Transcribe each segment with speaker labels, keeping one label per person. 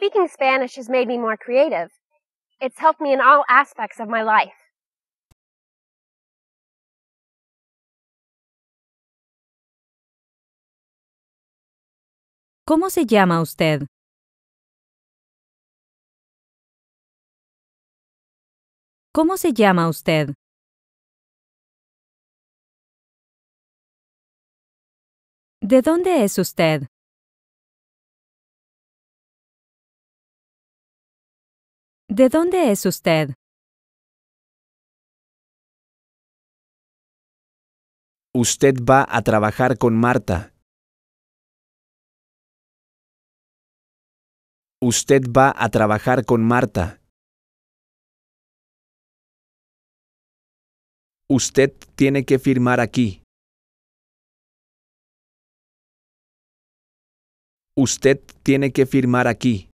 Speaker 1: Speaking Spanish has made me more creative. It's helped me in all aspects of my life. ¿Cómo se llama usted? ¿Cómo se llama usted? ¿De dónde es usted? ¿De dónde es usted? Usted va a trabajar con Marta. Usted va a trabajar con Marta. Usted tiene que firmar aquí. Usted tiene que firmar aquí.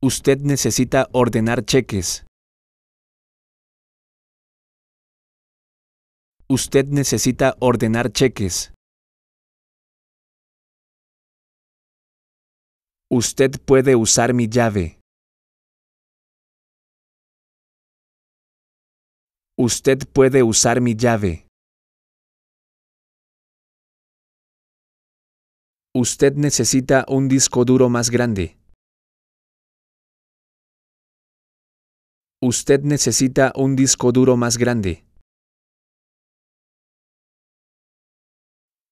Speaker 1: usted necesita ordenar cheques. Usted necesita ordenar cheques. Usted puede usar mi llave. Usted puede usar mi llave. Usted necesita un disco duro más grande. Usted necesita un disco duro más grande.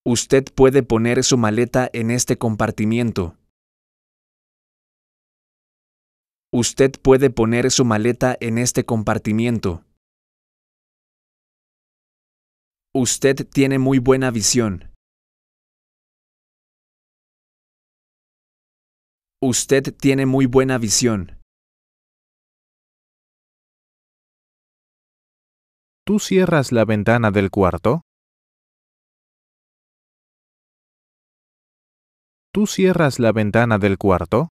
Speaker 1: Usted puede poner su maleta en este compartimiento. Usted puede poner su maleta en este compartimiento. Usted tiene muy buena visión. Usted tiene muy buena visión. ¿Tú cierras la ventana del cuarto? ¿Tú cierras la ventana del cuarto?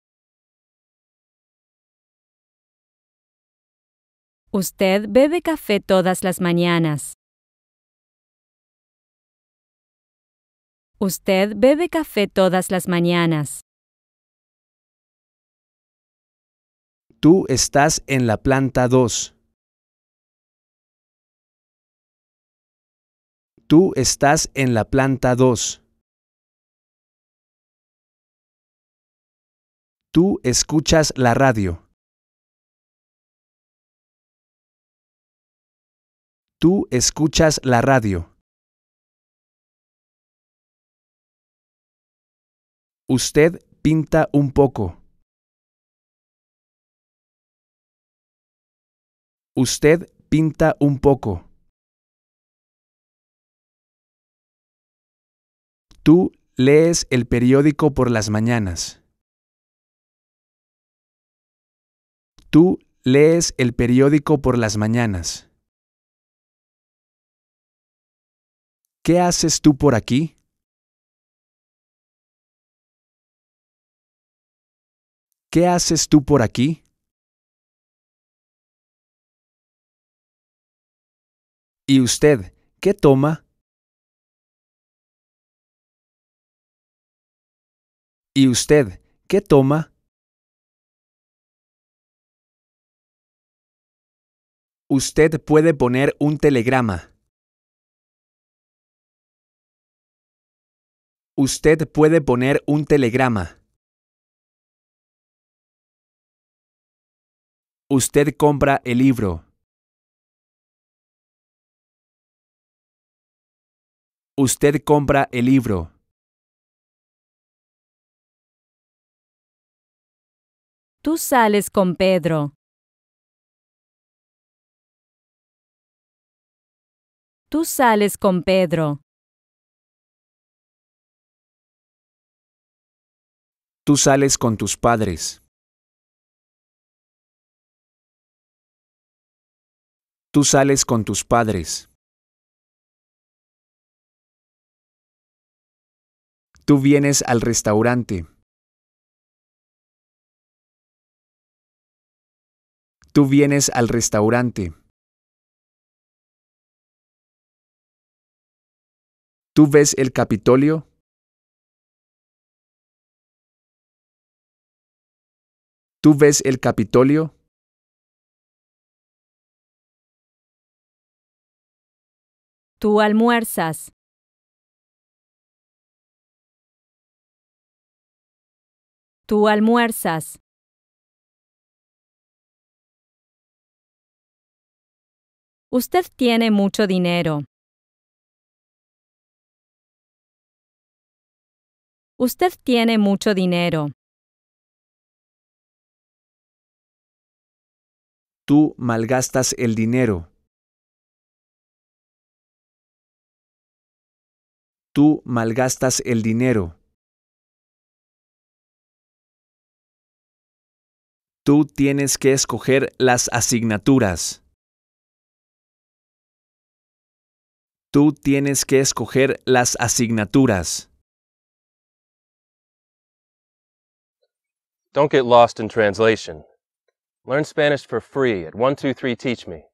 Speaker 1: Usted bebe café todas las mañanas. Usted bebe café todas las mañanas. Tú estás en la planta 2. Tú estás en la planta 2. Tú escuchas la radio. Tú escuchas la radio. Usted pinta un poco. Usted pinta un poco. Tú lees el periódico por las mañanas. Tú lees el periódico por las mañanas. ¿Qué haces tú por aquí? ¿Qué haces tú por aquí? ¿Y usted qué toma? ¿Y usted qué toma? Usted puede poner un telegrama. Usted puede poner un telegrama. Usted compra el libro. Usted compra el libro. Tú sales con Pedro. Tú sales con Pedro. Tú sales con tus padres. Tú sales con tus padres. Tú vienes al restaurante. Tú vienes al restaurante. ¿Tú ves el Capitolio? ¿Tú ves el Capitolio? Tú almuerzas. Tú almuerzas. Usted tiene mucho dinero. Usted tiene mucho dinero. Tú malgastas el dinero. Tú malgastas el dinero. Tú tienes que escoger las asignaturas. Tú tienes que escoger las asignaturas. Don't get lost in translation. Learn Spanish for free at 123 Teach Me.